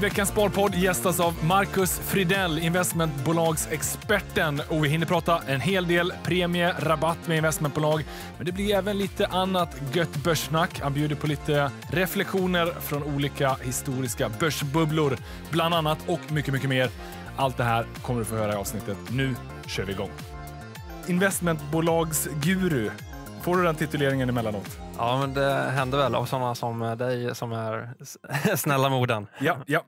Veckans Sparpodd gästas av Marcus Fridell, investmentbolagsexperten. Och vi hinner prata en hel del premie, rabatt med investmentbolag. Men det blir även lite annat gött börssnack. Han bjuder på lite reflektioner från olika historiska börsbubblor, bland annat, och mycket, mycket mer. Allt det här kommer du få höra i avsnittet. Nu kör vi igång. Investmentbolagsguru. Får du den tituleringen emellanåt? Ja, men det händer väl av sådana som dig som är snälla moden. Ja, ja.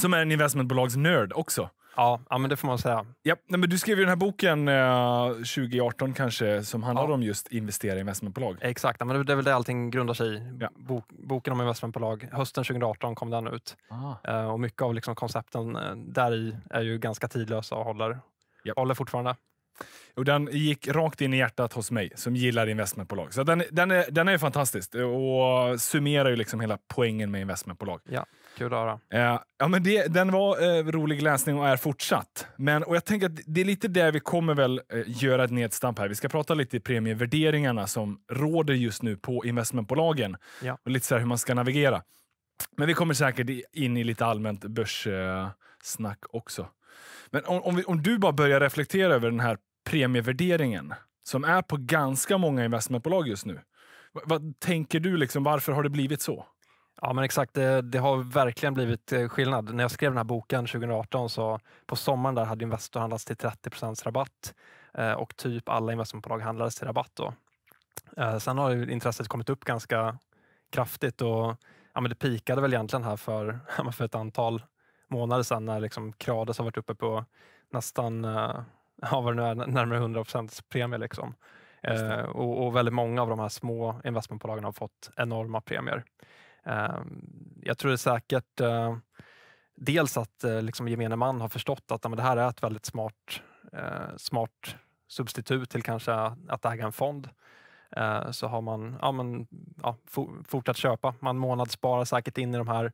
Som är en investmentbolagsnörd också. Ja, ja, men det får man säga. Ja, men du skrev ju den här boken eh, 2018 kanske som handlar ja. om just investera i investmentbolag. Exakt, ja, men det är väl det allting grundar sig i. Ja. Bok, boken om investmentbolag. Hösten 2018 kom den ut. Ah. Eh, och Mycket av liksom koncepten eh, där i är ju ganska tidlösa och håller, håller fortfarande. Och den gick rakt in i hjärtat hos mig som gillar investmentbolag. Så den, den, är, den är fantastisk och summerar ju liksom hela poängen med investmentbolag. Ja, kul att höra. Eh, ja, men det, den var eh, rolig läsning och är fortsatt. Men, och jag tänker att det är lite där vi kommer väl eh, göra ett nedstamp här. Vi ska prata lite premievärderingarna som råder just nu på investmentbolagen ja. och lite så hur man ska navigera. Men vi kommer säkert in i lite allmänt börssnack också. Men om, om, vi, om, du bara börjar reflektera över den här premievärderingen som är på ganska många investmentbolag just nu. V vad tänker du? Liksom, varför har det blivit så? Ja men exakt, det, det, har verkligen blivit eh, skillnad. När jag skrev den här boken 2018 så på sommaren där hade Investor handlats till 30 rabatt eh, och typ alla investmentbolag handlades till rabatt då. Eh, sen har ju intresset kommit upp ganska kraftigt och ja, men det pikade väl egentligen här för, för ett antal månader sedan när liksom Creades har varit uppe på nästan ja, vad det nu är, närmare 100 premie. Liksom. Eh, och, och, väldigt många av de här små investmentbolagen har fått enorma premier. Eh, jag tror det är säkert eh, dels att eh, liksom gemene man har förstått att men det här är ett väldigt smart, eh, smart substitut till kanske att äga en fond eh, så har man ja, men, ja, fortsatt köpa. Man månadssparar säkert in i de här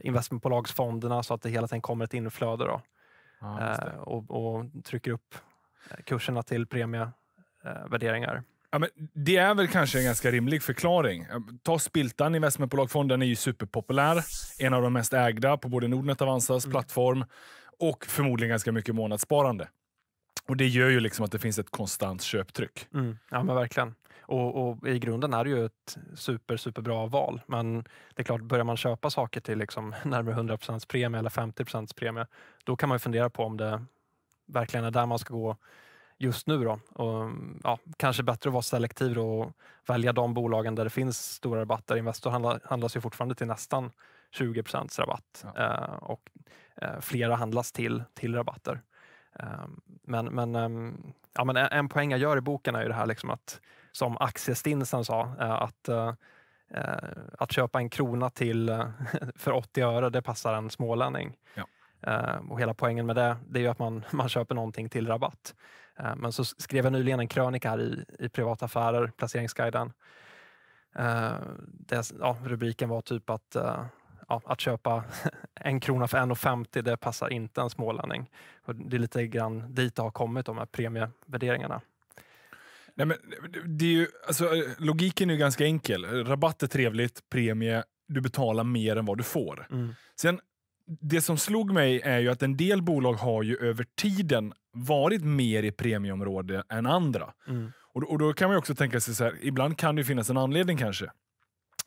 investmentbolagsfonderna så att det hela tiden kommer ett inflöde. Då. Ja, eh, och, och, trycker upp eh, kurserna till premievärderingar. Ja, det är väl kanske en ganska rimlig förklaring. Eh, ta Spiltan, investmentbolagfonden, är ju superpopulär. En av de mest ägda på både Nordnet och Avanzas mm. plattform och förmodligen ganska mycket månadssparande. Och det gör ju liksom att det finns ett konstant köptryck. Mm. Ja men verkligen. Och, och, i grunden är det ju ett super, superbra val. Men det är klart, börjar man köpa saker till liksom närmare 100 premie eller 50 premie, då kan man ju fundera på om det verkligen är där man ska gå just nu. Då. Och, ja, kanske bättre att vara selektiv och välja de bolagen där det finns stora rabatter. Investor handlas ju fortfarande till nästan 20 rabatt ja. Eh, och eh, flera handlas till, till rabatter. Ehm, men, men, ehm, ja, men en poäng jag gör i boken är ju det här liksom att, som aktiestinsen sa, eh, att, eh, eh, att köpa en krona till för 80 öre, det passar en smålänning. Ja. Ehm, och hela poängen med det, det är ju att man, man köper någonting till rabatt. Men så skrev jag nyligen en krönika här i, i Privata Affärer, Placeringsguiden. Det, ja, rubriken var typ att ja, att köpa en krona för 1,50 det passar inte en smålänning. Och det är lite grann dit det har kommit, de här premievärderingarna. Nej, men det är ju, alltså, logiken är ju ganska enkel. Rabatt är trevligt, premie, du betalar mer än vad du får. Mm. Sen, det som slog mig är ju att en del bolag har ju över tiden varit mer i premieområde än andra. Mm. Och, och, då kan man också tänka sig så här, ibland kan det finnas en anledning kanske.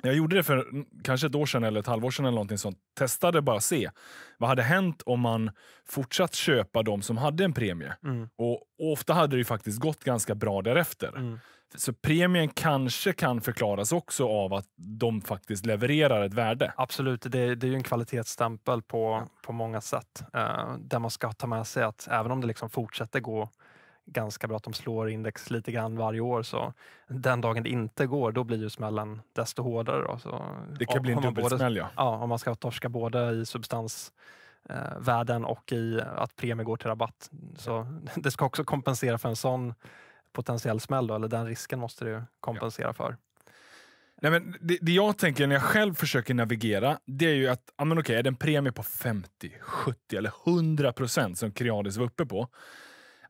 Jag gjorde det för kanske ett år sedan eller ett halvår sedan eller någonting sånt. Testade bara se. Vad hade hänt om man fortsatt köpa de som hade en premie? Mm. Och, och, ofta hade det faktiskt gått ganska bra därefter. Mm. Så premien kanske kan förklaras också av att de faktiskt levererar ett värde. Absolut, det, det är ju en kvalitetsstämpel på, ja. på många sätt. Uh, där man ska ta med sig att även om det liksom fortsätter gå ganska bra. Att de slår index lite grann varje år. Så den dagen det inte går, då blir ju smällen desto hårdare. Då. Så det kan om, bli en dubbelsmäll ja. ja. Om man ska torska både i substansvärden eh, och i att premien går till rabatt. Så det ska också kompensera för en sån potentiell smäll, då, eller den risken måste det kompensera ja. för. Nej, men det, det, jag tänker när jag själv försöker navigera, det är ju att ja, men okej, är det en premie på 50, 70 eller 100 procent som Creades var uppe på,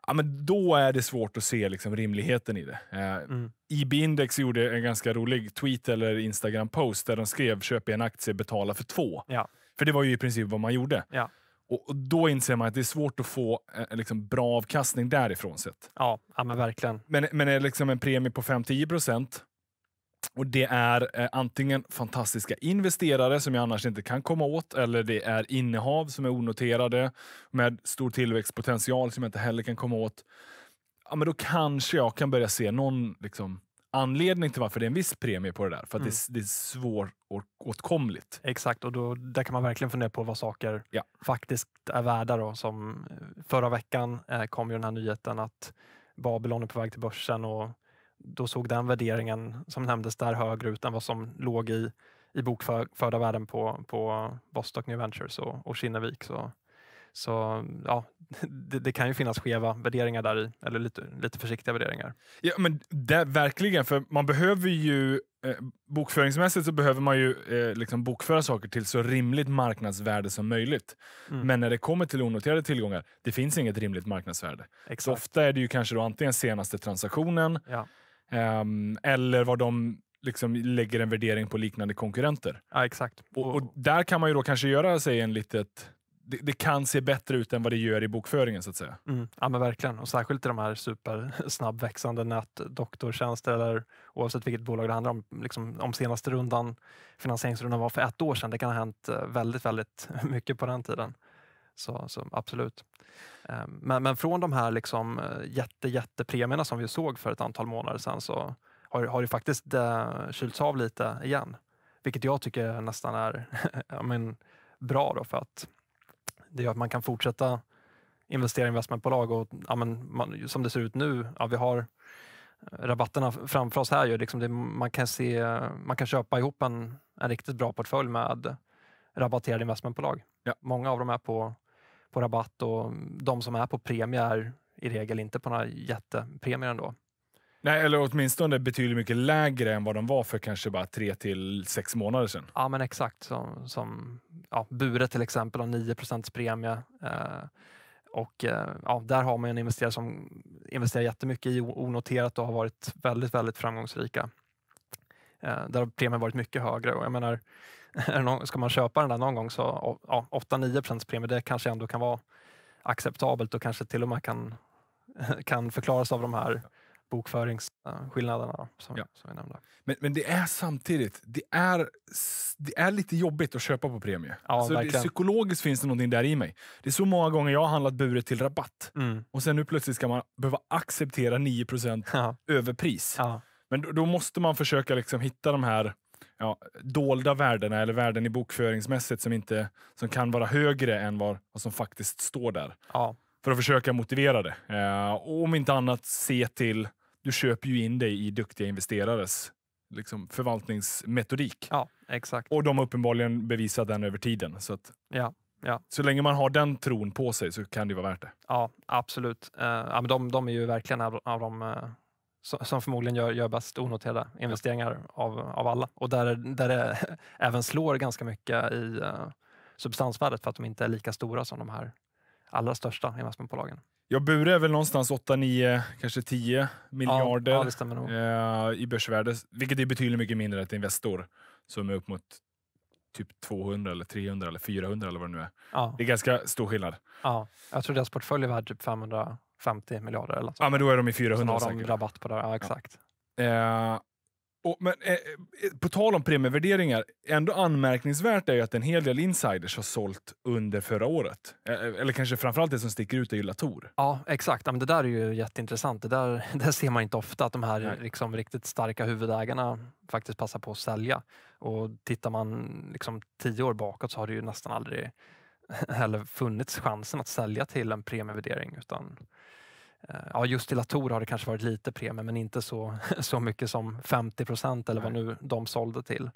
ja, men då är det svårt att se liksom, rimligheten i det. Eh, mm. IB-index gjorde en ganska rolig tweet eller Instagram-post där de skrev “köp en aktie, betala för två”. Ja. För det var ju i princip vad man gjorde. Ja. Och, och Då inser man att det är svårt att få eh, liksom, bra avkastning därifrån sett. Ja, ja men verkligen. Men, men är liksom en premie på 5-10 procent och Det är eh, antingen fantastiska investerare som jag annars inte kan komma åt eller det är innehav som är onoterade med stor tillväxtpotential som jag inte heller kan komma åt. Ja, men då kanske jag kan börja se någon liksom, anledning till varför det är en viss premie på det där. För att mm. det, det är svåråtkomligt. Exakt, och då, där kan man verkligen fundera på vad saker ja. faktiskt är värda. Då. Som eh, förra veckan eh, kom ju den här nyheten att Babylon är på väg till börsen och då såg den värderingen som nämndes där högre ut än vad som låg i, i bokförda värden på, på Bostock New Ventures och, och Kinnevik. Så, så ja, det, det, kan ju finnas skeva värderingar där i, eller lite, lite försiktiga värderingar. Ja, men det, Verkligen, för man behöver ju eh, bokföringsmässigt så behöver man ju eh, liksom bokföra saker till så rimligt marknadsvärde som möjligt. Mm. Men när det kommer till onoterade tillgångar, det finns inget rimligt marknadsvärde. Exakt. ofta är det ju kanske då antingen senaste transaktionen, ja. Um, eller vad de liksom lägger en värdering på liknande konkurrenter. Ja, exakt. Och, och där kan man ju då kanske göra sig en litet... Det, det, kan se bättre ut än vad det gör i bokföringen så att säga. Mm. Ja men verkligen och särskilt i de här supersnabbväxande nätdoktortjänster eller oavsett vilket bolag det handlar om. Liksom, om senaste rundan, finansieringsrundan var för ett år sedan. Det kan ha hänt eh, väldigt, väldigt mycket på den tiden. Så, så absolut. Ehm, men, men från de här liksom eh, jätte, jättepremierna som vi såg för ett antal månader sedan så har, har det faktiskt eh, kylts av lite igen. Vilket jag tycker nästan är men, bra då för att det gör att man kan fortsätta investera i investmentbolag och ja, men, man, som det ser ut nu, ja, vi har eh, rabatterna framför oss här. Ju, liksom det, man, kan se, man kan köpa ihop en, en riktigt bra portfölj med rabatterade investmentbolag. Ja. Många av dem är på på rabatt och de som är på premie är i regel inte på några jättepremier ändå. Nej, eller åtminstone betydligt mycket lägre än vad de var för kanske bara tre till sex månader sedan. Ja, men exakt. Som, som ja, Bure till exempel har 9 premie. Eh, och eh, ja, där har man ju en investerare som investerar jättemycket i onoterat och har varit väldigt, väldigt framgångsrika. Eh, där har premien varit mycket högre. Och jag menar, ska man köpa den där någon gång så ja, 8-9 procents premie, det kanske ändå kan vara acceptabelt och kanske till och med kan, kan förklaras av de här bokföringsskillnaderna som, ja. som vi nämnde. Men, men det är samtidigt, det är, det är lite jobbigt att köpa på premie. Ja, så det, psykologiskt finns det någonting där i mig. Det är så många gånger jag har handlat buret till rabatt mm. och sen nu plötsligt ska man behöva acceptera 9 ja. överpris. Ja. Men då, då, måste man försöka liksom hitta de här ja, dolda värdena eller värden i bokföringsmässigt som, inte, som kan vara högre än vad, vad som faktiskt står där. Ja. För att försöka motivera det. Eh, och om inte annat, se till... Du köper ju in dig i duktiga investerares liksom, förvaltningsmetodik. Ja, exakt. Och de har uppenbarligen bevisat den över tiden. Så, att, ja, ja. så länge man har den tron på sig så kan det vara värt det. Ja, absolut. Eh, de, de är ju verkligen av de eh, som förmodligen gör, gör bäst onoterade investeringar av, av alla och där, där det även slår ganska mycket i eh, substansvärdet för att de inte är lika stora som de här allra största investmentbolagen. Ja, Bure är väl någonstans 8, 9, kanske 10 miljarder ja, ja, eh, i börsvärde, vilket är betydligt mycket mindre än ett Investor som är upp mot typ 200 eller 300 eller 400 eller vad det nu är. Ja. Det är ganska stor skillnad. Ja, jag tror deras portfölj är värd typ 500 50 miljarder eller så. Ja, men då är de i 400 Sen har de säkert. rabatt på det. Ja, exakt. Ja. Eh, och, men eh, eh, på tal om premievärderingar, ändå anmärkningsvärt är ju att en hel del insiders har sålt under förra året. Eh, eh, eller kanske framförallt det som sticker ut är ju Latour. Ja, exakt. Ja, men det där är ju jätteintressant. Det där, det ser man inte ofta, att de här liksom, riktigt starka huvudägarna faktiskt passar på att sälja. Och tittar man liksom, tio år bakåt så har det ju nästan aldrig heller funnits chansen att sälja till en premievärdering. Utan Eh, ja, just till Latour har det kanske varit lite premie, men inte så, så mycket som 50 procent eller vad nu de sålde till.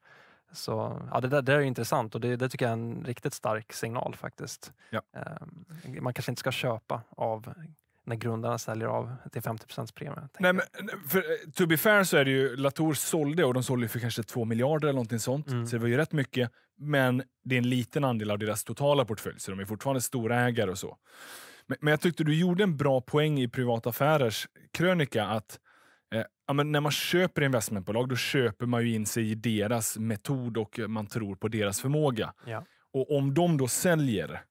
Så ja, det där, det där är intressant och det, det, tycker jag är en riktigt stark signal faktiskt. Ja. Eh, man kanske inte ska köpa av när grundarna säljer av till 50 premie. Nej, men, för, eh, to be fair så är det ju, Latour sålde och de sålde för kanske 2 miljarder eller någonting sånt, mm. så det var ju rätt mycket. Men det är en liten andel av deras totala portfölj, så de är fortfarande storägare och så. Men, men jag tyckte du gjorde en bra poäng i Privata affärers krönika att eh, ja, men när man köper investmentbolag, då köper man ju in sig i deras metod och man tror på deras förmåga. Ja. Och om de då säljer,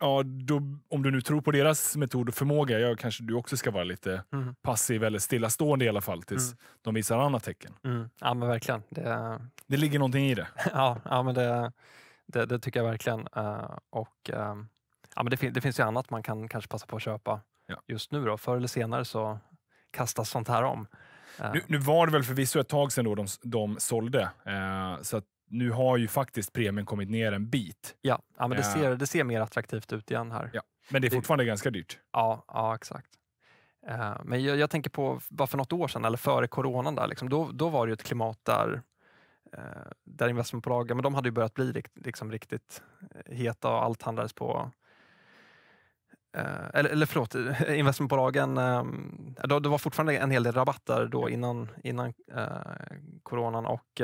ja, då, om du nu tror på deras metod och förmåga, ja, kanske du också ska vara lite mm. passiv eller stillastående i alla fall tills mm. de visar andra tecken. Mm. Ja, men verkligen. Det, det ligger någonting i det. ja, ja men det, det, det tycker jag verkligen. Uh, och... Um ja, men det, fin det, finns ju annat man kan kanske passa på att köpa ja. just nu. Då. Förr eller senare så kastas sånt här om. Nu, eh. nu var det väl förvisso ett tag sedan då de, de sålde, eh, så nu har ju faktiskt premien kommit ner en bit. Ja, ja men det eh. ser, det ser mer attraktivt ut igen här. Ja, men det är fortfarande det, ganska dyrt. Ja, ja exakt. Eh, men jag, jag, tänker på bara för något år sedan, eller före coronan, där, liksom, då, då var det ju ett klimat där eh, där investmentbolag, men de hade ju börjat bli rikt, liksom riktigt heta och allt handlades på Eh, eller, eller förlåt, investmentbolagen, eh, det var fortfarande en hel del rabatter då innan, innan eh, coronan och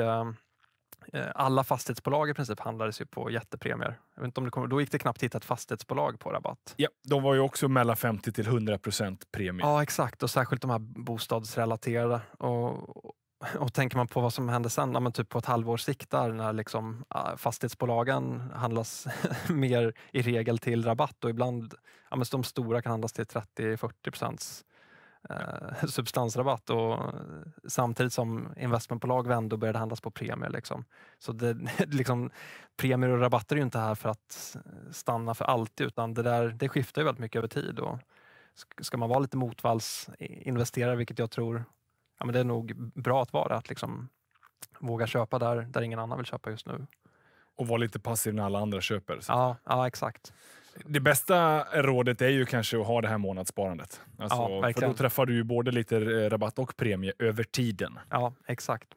alla fastighetsbolag i princip handlades ju på jättepremier. Jag vet inte om det kom, då gick det knappt att hitta ett fastighetsbolag på rabatt. Ja, de var ju också mellan 50 till 100 procent premie. Ja, exakt. Och särskilt de här bostadsrelaterade. Och, och tänker man på vad som händer sen, ja, men typ på ett halvårs sikt där, när liksom, ah, fastighetsbolagen handlas mer i regel till rabatt och ibland, ja, men de stora kan handlas till 30-40 procents eh, substansrabatt och samtidigt som investmentbolag vände och började handlas på premier. Liksom. Så det, liksom, premier och rabatter är ju inte här för att stanna för alltid utan det, där, det skiftar ju väldigt mycket över tid. Och ska man vara lite motvalls investerare, vilket jag tror ja, men det är nog bra att vara, att liksom våga köpa där, där ingen annan vill köpa just nu. Och vara lite passiv när alla andra köper. Så. Ja, ja, exakt. Det bästa rådet är ju kanske att ha det här månadssparandet. Alltså, ja, för då träffar du ju både lite eh, rabatt och premie över tiden. Ja, exakt.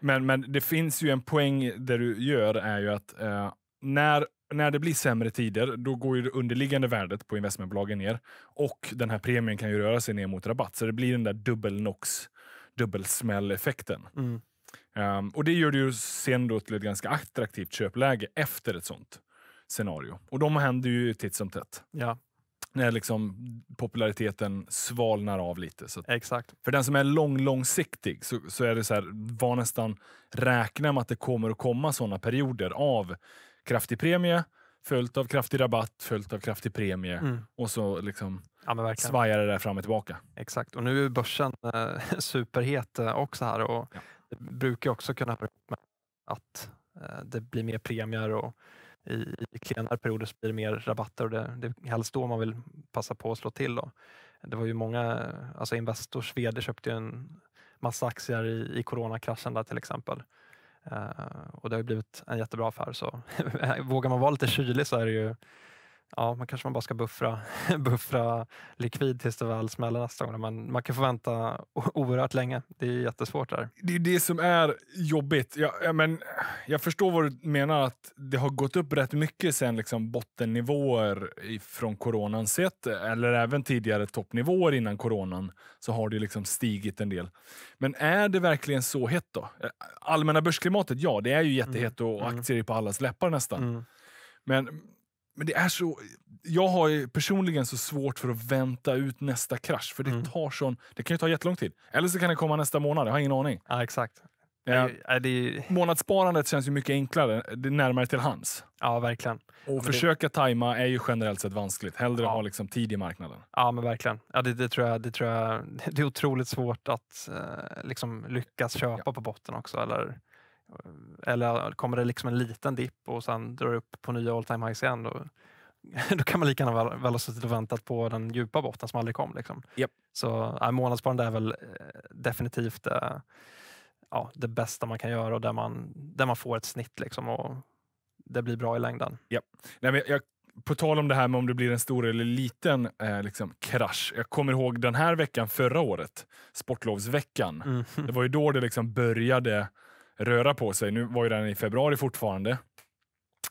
Men, men det finns ju en poäng där du gör är ju att eh, när när det blir sämre tider, då går ju det underliggande värdet på investmentbolagen ner och den här premien kan ju röra sig ner mot rabatt. Så det blir den där dubbelnox dubbelsmälleffekten. Mm. Um, och det gör det ju sen då till ett ganska attraktivt köpläge efter ett sånt scenario. Och de händer ju titt som tätt. Ja. När liksom populariteten svalnar av lite. Så Exakt. För den som är lång, långsiktig så, så är det så här, var nästan räkna med att det kommer att komma sådana perioder av kraftig premie Följt av kraftig rabatt, följt av kraftig premie mm. och så liksom ja, svajar det där fram och tillbaka. Exakt, och nu är börsen eh, superhet eh, också här och ja. det brukar också kunna höra med att eh, det blir mer premier och i, i klenare perioder så blir det mer rabatter och det, det är helst då man vill passa på att slå till. Då. Det var ju många, alltså Investors vd köpte ju en massa aktier i, i coronakraschen där till exempel. Eh, och det har blivit en jättebra affär. Så vågar man vara lite kylig så är det ju ja, man kanske man bara ska buffra, buffra likvid tills det väl smäller nästa gång. Men man kan få vänta oerhört länge. Det är jättesvårt där. Det är det som är jobbigt. Jag, men, jag förstår vad du menar, att det har gått upp rätt mycket sen liksom bottennivåer från coronan sett, eller även tidigare toppnivåer innan coronan, så har det liksom stigit en del. Men är det verkligen så hett då? Allmänna börsklimatet, ja, det är ju mm. jättehett och mm. aktier är på allas läppar nästan. Mm. Men men det är så, jag har personligen så svårt för att vänta ut nästa krasch. För det mm. tar sån, det kan ju ta jättelång tid. Eller så kan det komma nästa månad, jag har ingen aning. Ja, exakt. Ja. Är det... Månadssparandet känns ju mycket enklare, det är närmare till hands. Ja, verkligen. Och ja, försöka det... tajma är ju generellt sett vanskligt. Hellre ja. ha liksom tid i marknaden. Ja, men verkligen. Ja, det, det tror jag, det, tror jag, det är otroligt svårt att eh, liksom lyckas köpa ja. på botten också. Eller eller kommer det liksom en liten dipp och sen drar det upp på nya all time highs igen. Då, då kan man lika gärna väl, väl ha suttit och väntat på den djupa botten som aldrig kom. Liksom. Yep. Så ja, månadssparande är väl eh, definitivt eh, ja, det bästa man kan göra och där man, där man får ett snitt liksom och det blir bra i längden. Yep. Nej, men jag, på tal om det här med om det blir en stor eller liten eh, liksom, krasch. Jag kommer ihåg den här veckan förra året, sportlovsveckan. Mm. Det var ju då det liksom började röra på sig. Nu var ju den i februari fortfarande.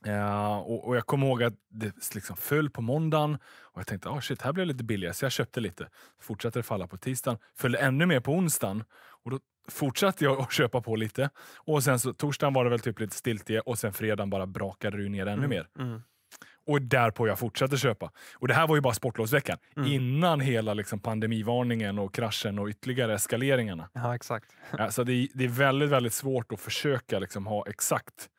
Uh, och, och, Jag kommer ihåg att det liksom föll på måndagen och jag tänkte att ah, shit, här blev det lite billigare, så jag köpte lite. Fortsatte det falla på tisdagen, föll ännu mer på onsdagen och då fortsatte jag att köpa på lite. Och sen så torsdagen var det väl typ lite stiltje och sen fredagen bara brakade det ner ännu mm. mer. Mm. Och därpå jag fortsätter köpa. Och Det här var ju bara sportlovsveckan. Mm. Innan hela liksom pandemivarningen och kraschen och ytterligare eskaleringarna. Ja, exakt. Alltså det, det är väldigt, väldigt svårt att försöka liksom ha exakt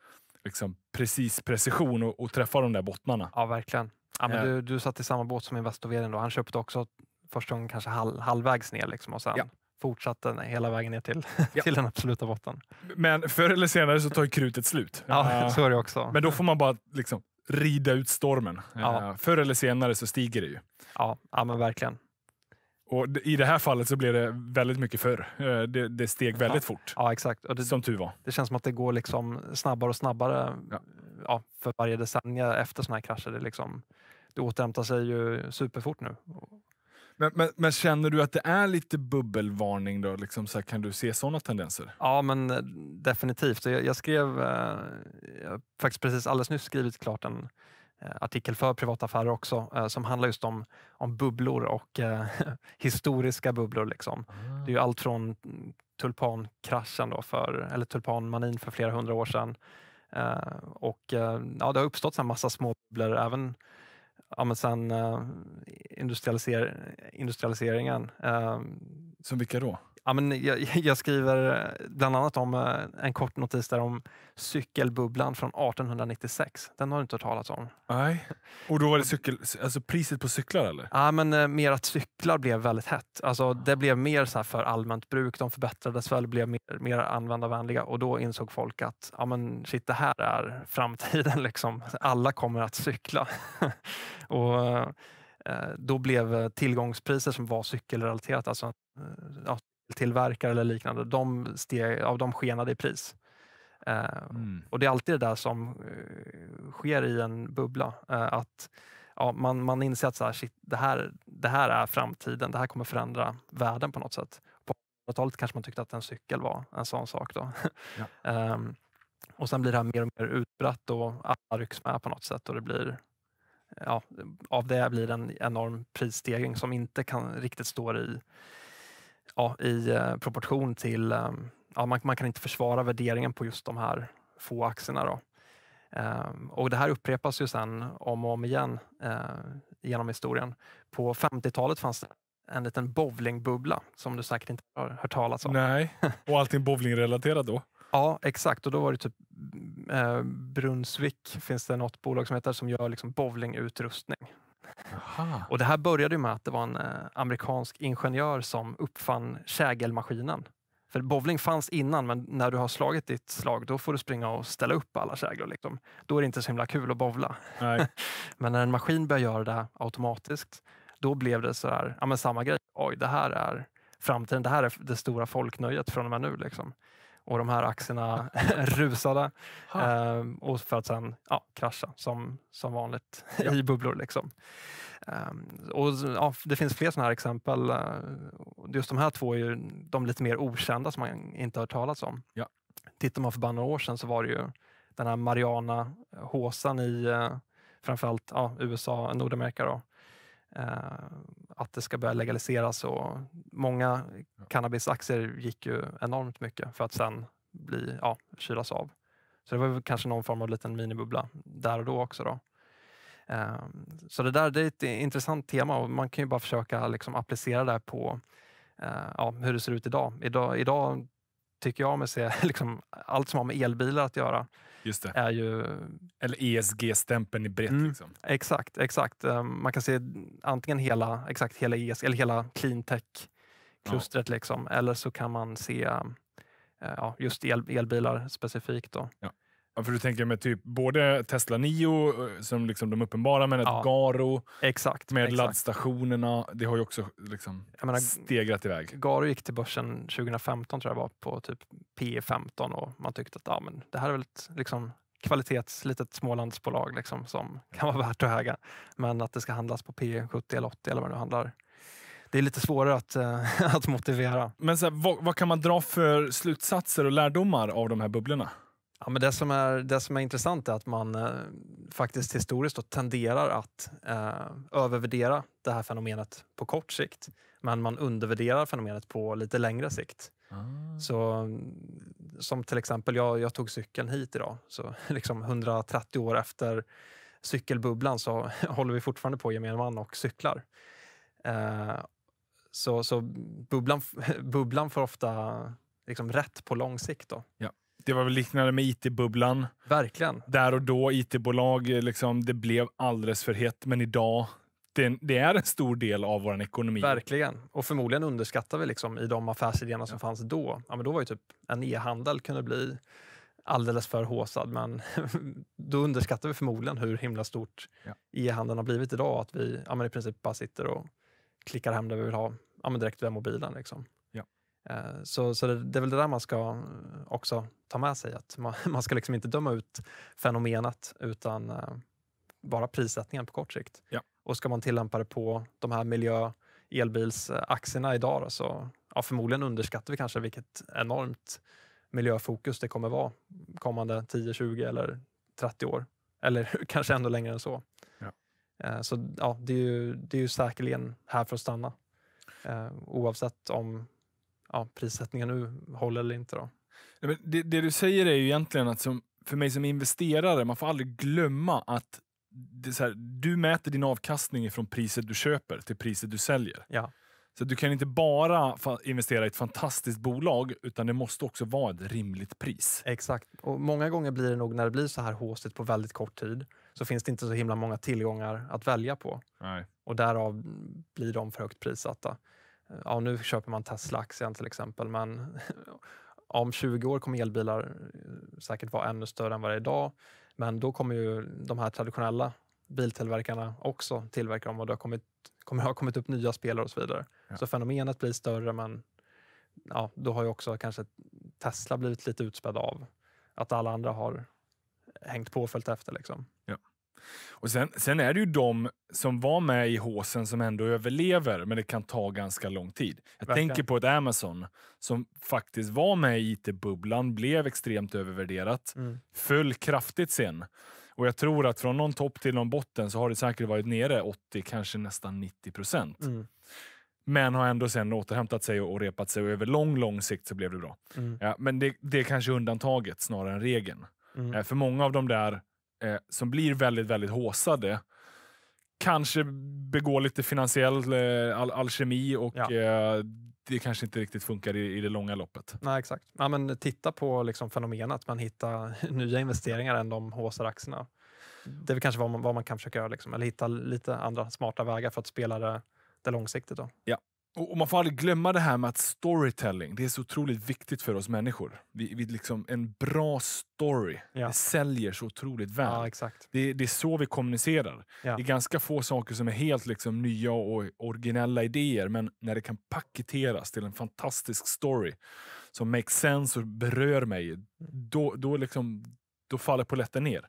liksom precis precision och, och, träffa de där bottnarna. Ja, verkligen. Ja, men eh. du, du satt i samma båt som Investor VD då. Han köpte också första gången kanske halv, halvvägs ner liksom och sen ja. fortsatte hela vägen ner till, ja. till den absoluta botten. Men förr eller senare så tar ju krutet slut. Ja, eh. så är det också. Men då får man bara liksom rida ut stormen. Ja. Eh, förr eller senare så stiger det ju. Ja, ja men verkligen. Och I det här fallet så blev det väldigt mycket förr. Eh, det, det steg väldigt ja. fort. Ja, exakt. Och det, som tur var. Det känns som att det går liksom snabbare och snabbare ja. ja för varje decennium efter sådana här krascher. Det, liksom, det återhämtar sig ju superfort nu. Men, men, men, känner du att det är lite bubbelvarning? då? Liksom så här, kan du se såna tendenser? Ja, men eh, definitivt. Jag, jag skrev eh, jag faktiskt precis alldeles nyss skrivit klart en eh, artikel för privataffärer också eh, som handlar just om, om bubblor och eh, historiska bubblor. Liksom. Mm. Det är allt från tulpankraschen, då för, eller tulpanmanin för flera hundra år sedan. Eh, och, ja, det har uppstått en massa små bubblor även ja, men sen eh, industrialiser industrialiseringen eh, som vilka då? Ja, men jag, jag, skriver eh, bland annat om eh, en kort notis där om cykelbubblan från 1896. Den har du inte hört talas om. Nej. Och då var det cykel, alltså priset på cyklar eller? Ja, men eh, mer att cyklar blev väldigt hett. Alltså, det blev mer så för allmänt bruk. De förbättrades väl, blev mer, mer användarvänliga och då insåg folk att ja, men shit, det här är framtiden. Liksom. Alla kommer att cykla. och Eh, då blev eh, tillgångspriser som var cykelrelaterat, alltså eh, ja, tillverkare eller liknande, de, steg, ja, de skenade i pris. Mm. Och Det är alltid det där som sker i en bubbla. att ja, man, man inser att så här, shit, det, här, det här är framtiden, det här kommer förändra världen på något sätt. På 1800-talet kanske man tyckte att en cykel var en sån sak. Då. Ja. Ehm, och Sen blir det här mer och mer utbrett och alla rycks med på något sätt och det blir ja, av det blir en enorm prisstegring som inte kan riktigt står i, ja, i eh, proportion till, ehm, ja, man, man kan inte försvara värderingen på just de här få aktierna. Då. Ehm, och det här upprepas ju sen om och om igen uh, genom historien. På 50-talet fanns det en liten bowlingbubbla som du säkert inte har hört talas om. Nej, och allting bowlingrelaterat då? ja, exakt. Och då var det typ eh, Brunsvik finns det något bolag som heter som gör liksom bowlingutrustning. Aha. Och det här började med att det var en eh, amerikansk ingenjör som uppfann kägelmaskinen. För bowling fanns innan, men när du har slagit ditt slag då får du springa och ställa upp alla käglor. Liksom. Då är det inte så himla kul att bowla. men när en maskin börjar göra det automatiskt, då blev det så här, ja, men samma grej. Oj, det här är framtiden. Det här är det stora folknöjet från och med nu. Liksom och de här aktierna rusade eh, och för att sen ja, krascha som, som vanligt ja. i bubblor. Liksom. Eh, och, ja, det finns fler sådana här exempel. Eh, just de här två är ju de lite mer okända som man inte har hört talas om. Ja. Tittar man för bara några år sedan så var det ju den här Mariana-håsan i eh, framförallt ja, USA, Nordamerika. Då Eh, att det ska börja legaliseras och många cannabisaktier gick ju enormt mycket för att sen bli, ja, kylas av. Så det var väl kanske någon form av liten minibubbla där och då också. Då. Ehm, så det där det är ett intressant tema och man kan ju bara försöka liksom applicera det på eh, ja, hur det ser ut idag. Idag, idag tycker jag mig se liksom allt som har med elbilar att göra Just det. Är ju... Eller ESG-stämpeln i brett. Mm, liksom. Exakt, exakt. Eh, man kan se antingen hela, exakt hela ESG eller hela cleantech-klustret ja. liksom. Eller så kan man se eh, ja, just el, elbilar specifikt. Då. Ja. Ja, för du tänker med typ både Tesla 9, eh, som liksom de uppenbara, men ett ja, Garo exakt, med exakt. laddstationerna. Det har ju också liksom menar, stegrat iväg. Garo gick till börsen 2015 tror jag var på typ P15 och man tyckte att ja, men det här är väl ett liksom, kvalitets smålandsbolag liksom, som kan vara värt att äga. Men att det ska handlas på P70 eller 80 eller vad det nu handlar det är lite svårare att, eh, att motivera. Men så här, vad, vad, kan man dra för slutsatser och lärdomar av de här bubblorna? Ja, men det, som är, det som är intressant är att man eh, faktiskt historiskt då tenderar att eh, övervärdera det här fenomenet på kort sikt. Men man undervärderar fenomenet på lite längre sikt. Ah. Så, mm, som till exempel, jag, jag tog cykeln hit idag. Så liksom 130 år efter cykelbubblan så håller vi fortfarande på gemene man och cyklar. Eh, så så bubblan, bubblan får ofta liksom rätt på lång sikt. Då. Ja. Det var väl liknande med IT-bubblan. Verkligen. Där och då, IT-bolag, liksom, det blev alldeles för hett. Men idag, det, det, är en stor del av vår ekonomi. Verkligen. Och förmodligen underskattar vi liksom, i de affärsidéerna som ja. fanns då. Ja, men då var ju typ en e-handel kunde bli alldeles för håsad, men då underskattar vi förmodligen hur himla stort ja. e-handeln har blivit idag. Att vi ja, men i princip bara sitter och klickar hem det vi vill ha ja, men direkt via mobilen. Liksom. Eh, så, så det, det, är väl det där man ska också ta med sig, att man, man ska liksom inte döma ut fenomenet utan eh, bara prissättningen på kort sikt. Ja. Och ska man tillämpa det på de här miljö elbilsaktierna idag då, så ja, förmodligen underskattar vi kanske vilket enormt miljöfokus det kommer vara kommande 10, 20 eller 30 år. Eller kanske ännu längre än så. Ja. Eh, så ja, det är ju, det är ju säkerligen här för att stanna. Oavsett om ja, prissättningen nu håller eller inte. Då. Det, det, du säger är ju egentligen att som, för mig som investerare, man får aldrig glömma att här, du mäter din avkastning från priset du köper till priset du säljer. Ja. Så du kan inte bara investera i ett fantastiskt bolag, utan det måste också vara ett rimligt pris. Exakt. Och Många gånger blir det nog när det blir så här haussigt på väldigt kort tid, så finns det inte så himla många tillgångar att välja på. Nej. Och därav blir de för högt prissatta ja, nu köper man Tesla-aktien till exempel, men om 20 år kommer elbilar eh, säkert vara ännu större än vad det är idag. Men då kommer ju de här traditionella biltillverkarna också tillverka dem och det har kommit, kommer ha kommit upp nya spelare och så vidare. Ja. Så fenomenet blir större, men ja, då har ju också kanske Tesla blivit lite utspädd av att alla andra har hängt på och följt efter. Liksom. Ja. Och sen, sen är det ju de som var med i håsen som ändå överlever, men det kan ta ganska lång tid. Jag Verkligen. tänker på ett Amazon som faktiskt var med i IT-bubblan, blev extremt övervärderat, mm. föll kraftigt sen. Och jag tror att från någon topp till någon botten så har det säkert varit nere 80, kanske nästan 90 procent. Mm. Men har ändå sen återhämtat sig och repat sig och över lång, lång sikt så blev det bra. Mm. Ja, men det, det är kanske undantaget snarare än regeln. Mm. Eh, för många av de där eh, som blir väldigt, väldigt håsade kanske begår lite finansiell eh, al alkemi och ja. eh, det kanske inte riktigt funkar i, i, det långa loppet. Nej, exakt. Ja, men titta på liksom fenomenet att man hittar nya investeringar än de håsar aktierna. Det är väl kanske vad man, vad man kan försöka göra, liksom. eller hitta lite andra smarta vägar för att spela det, det långsiktigt. Då. Ja, och, Man får aldrig glömma det här med att storytelling det är så otroligt viktigt för oss människor. Vi, vi liksom, en bra story ja. säljer så otroligt väl. Ja, det, det, är så vi kommunicerar. Ja. Det är ganska få saker som är helt liksom, nya och originella idéer, men när det kan paketeras till en fantastisk story som makes sense och berör mig, mm. då, då, liksom, då faller poletten ner.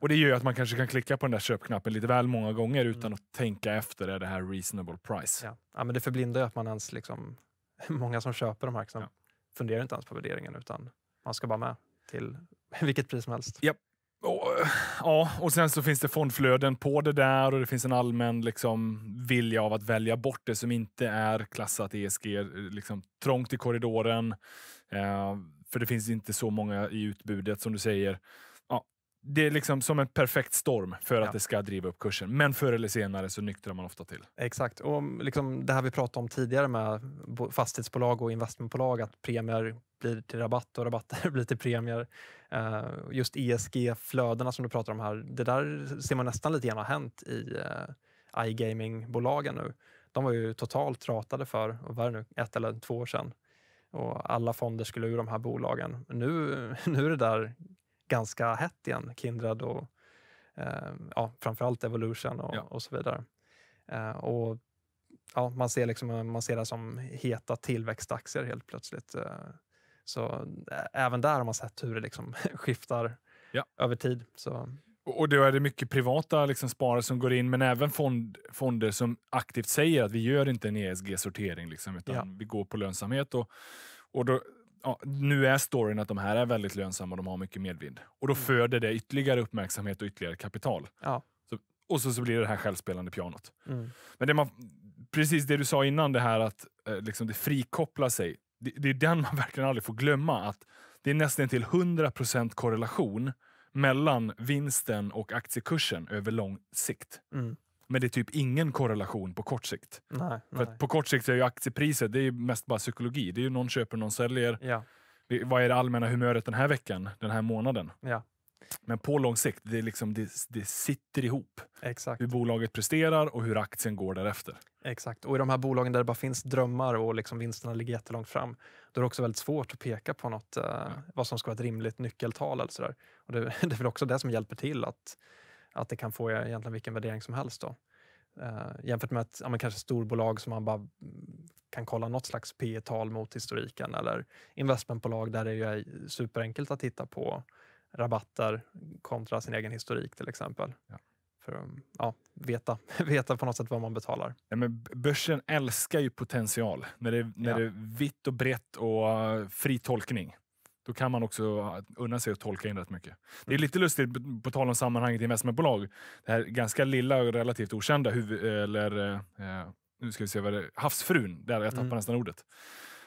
Och det gör att man kanske kan klicka på den där köpknappen lite väl många gånger utan mm. att tänka efter, är det här reasonable price? Ja, ja men det förblindar ju att man ens liksom, många som köper de här aktierna liksom ja. funderar inte ens på värderingen utan man ska bara med till vilket pris som helst. Yep. Och, ja, och sen så finns det fondflöden på det där och det finns en allmän liksom, vilja av att välja bort det som inte är klassat ESG, liksom, trångt i korridoren. Eh, för det finns inte så många i utbudet som du säger det är liksom som en perfekt storm för att det ska driva upp kursen. Men förr eller senare så nyktrar man ofta till. Exakt. Och liksom det här vi pratade om tidigare med fastighetsbolag och investmentbolag, att premier blir till rabatt och rabatter blir till premier. Eh, just ESG-flödena som du pratar om här, det där ser man nästan lite grann har hänt i eh, iGaming-bolagen nu. De var ju totalt ratade för, vad är det nu, ett eller två år sedan och alla fonder skulle ur de här bolagen. Nu, nu är det där ganska hett igen. Kindred och eh, ja, framförallt Evolution och, ja. och så vidare. Eh, och ja, man, ser liksom, eh, man ser det som heta tillväxtaktier helt plötsligt. Eh. Så eh, även där har man sett hur det liksom skiftar ja. över tid. Så. Och då är det mycket privata liksom sparare som går in, men även fond, fonder som aktivt säger att vi gör inte en ESG-sortering, liksom, utan ja. vi går på lönsamhet. Och, och då ja, nu är storyn att de här är väldigt lönsamma och de har mycket medvind. Och då mm. föder det ytterligare uppmärksamhet och ytterligare kapital. Ja. Så, och så, så blir det det här självspelande pianot. Mm. Men det man, precis det du sa innan, det här att eh, liksom det frikopplar sig. Det, det, är den man verkligen aldrig får glömma. att Det är nästan till 100% korrelation mellan vinsten och aktiekursen över lång sikt. Mm. Men det är typ ingen korrelation på kort sikt. Nej, För nej. på kort sikt är ju aktiepriset det är mest bara psykologi. Det är ju någon köper, någon säljer. Ja. Det, vad är det allmänna humöret den här veckan, den här månaden? Ja. Men på lång sikt, det, är liksom, det, det sitter ihop. Exakt. Hur bolaget presterar och hur aktien går därefter. Exakt, och i de här bolagen där det bara finns drömmar och liksom vinsterna ligger jättelångt fram, då är det också väldigt svårt att peka på något, eh, ja. vad som ska vara ett rimligt nyckeltal. Eller sådär. Och det, det är väl också det som hjälper till att att det kan få egentligen vilken värdering som helst. Då. Uh, jämfört med ett ja, kanske storbolag som man bara mm, kan kolla något slags P tal mot historiken eller investmentbolag där det är superenkelt att titta på rabatter kontra sin egen historik till exempel. Ja. För att ja, veta, veta på något sätt vad man betalar. Ja, men börsen älskar ju potential när det, när ja. det är vitt och brett och fri tolkning. Då kan man också unna sig att tolka in rätt mycket. Det är mm. lite lustigt, på tal om sammanhanget investmentbolag, det här ganska lilla och relativt okända huv- eller, eh, nu ska vi se vad det havsfrun, där jag tappar mm. nästan ordet.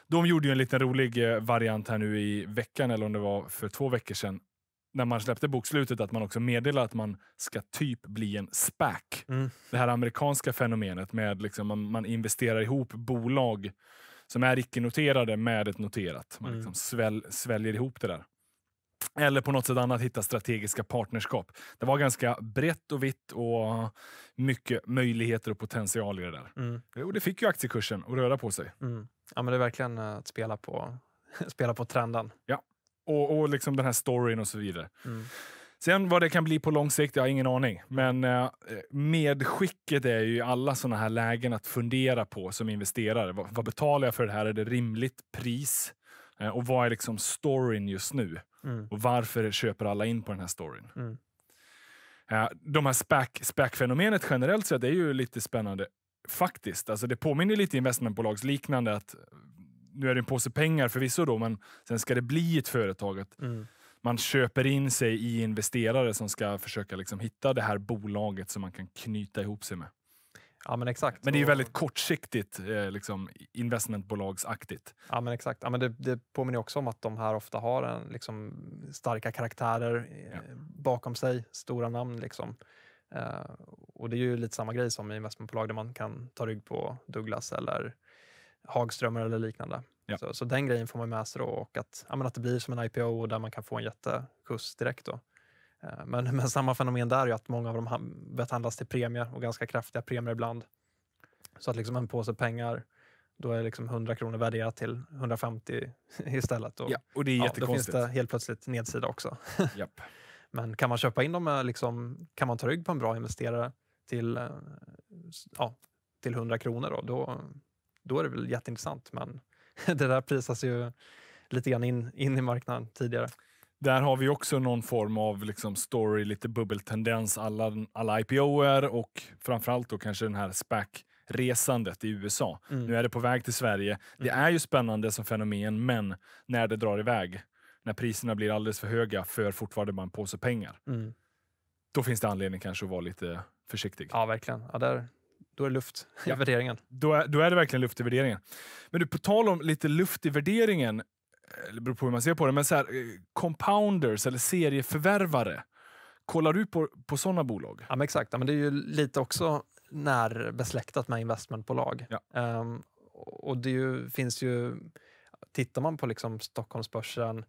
De gjorde ju en liten rolig eh, variant här nu i veckan, eller om det var för två veckor sedan, när man släppte bokslutet att man också meddelar att man ska typ bli en SPAC. Mm. Det här amerikanska fenomenet med liksom man, man investerar ihop bolag som är icke-noterade med ett noterat. Man mm. liksom sväl, sväljer ihop det där. Eller på något sätt annat hitta strategiska partnerskap. Det var ganska brett och vitt och mycket möjligheter och potential i det där. Mm. Och det fick ju aktiekursen att röra på sig. Mm. Ja, men det är verkligen eh, att spela på, spela på trenden. Ja, och, och liksom den här storyn och så vidare. Mm. Sen vad det kan bli på lång sikt, jag har ingen aning. Men eh, medskicket är ju i alla sådana här lägen att fundera på som investerare. Vad, betalar jag för det här? Är det rimligt pris? Eh, och vad är liksom storyn just nu? Mm. Och varför köper alla in på den här storyn? Mm. Eh, de här SPAC, fenomenet generellt sett är ju lite spännande faktiskt. Alltså det påminner lite investmentbolagsliknande att nu är det en påse pengar förvisso då, men sen ska det bli ett företag. Att, mm man köper in sig i investerare som ska försöka liksom hitta det här bolaget som man kan knyta ihop sig med. Ja, men, exakt. men det är väldigt kortsiktigt, eh, liksom investmentbolagsaktigt. Ja, men exakt. Ja, men det, det påminner också om att de här ofta har en, liksom, starka karaktärer eh, ja. bakom sig, stora namn. Liksom. Uh, och det är ju lite samma grej som investmentbolag där man kan ta rygg på Douglas eller Hagströmer eller liknande. Ja. Så, så, den grejen får man med sig då och att, ja, att det blir som en IPO där man kan få en jätteskjuts direkt. Då. Eh, men, men samma fenomen där är att många av dem behandlas till premier och ganska kraftiga premier ibland. Så att liksom en påse pengar, då är liksom 100 kronor värderat till 150 istället. Och, ja, och det är ja, jättekonstigt. Då finns det helt plötsligt nedsida också. Japp. Men kan man köpa in dem, liksom, kan man ta rygg på en bra investerare till, eh, ja, till 100 kronor, då, då, då är det väl jätteintressant. Men det där prisas ju lite grann in, in i marknaden tidigare. Där har vi också någon form av liksom story, lite bubbeltendens, alla, alla IPOer och framförallt då kanske den här SPAC resandet i USA. Mm. Nu är det på väg till Sverige. Det mm. är ju spännande som fenomen, men när det drar iväg, när priserna blir alldeles för höga för fortfarande bara en påse pengar, mm. då finns det anledning kanske att vara lite försiktig. Ja, verkligen. Ja, där, då är det luft i ja. värderingen. Då är, då är det verkligen luft i värderingen. Men du, på tal om lite luft i värderingen, Det eh, beror på hur man ser på det, men så här, eh, compounders eller serieförvärvare. Kollar du på, på sådana bolag? Ja, men exakt. Ja, men det är ju lite också närbesläktat med investmentbolag. Ja. Um, och det ju, finns ju, tittar man på liksom Stockholmsbörsen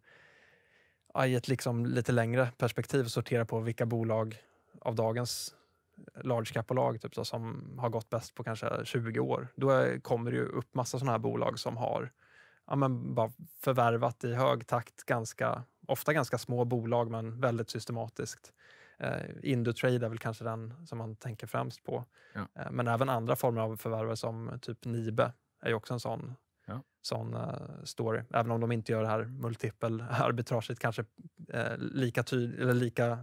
ja, i ett liksom lite längre perspektiv och sorterar på vilka bolag av dagens large cap-bolag typ, som har gått bäst på kanske 20 år. Då kommer det ju upp massa sådana här bolag som har ja, men bara förvärvat i hög takt, ganska, ofta ganska små bolag men väldigt systematiskt. Eh, Indutrade är väl kanske den som man tänker främst på. Ja. Eh, men även andra former av förvärvare som typ Nibe är ju också en sån, ja. sån eh, story. Även om de inte gör det här multipel-arbitraget kanske eh, lika, tyd eller lika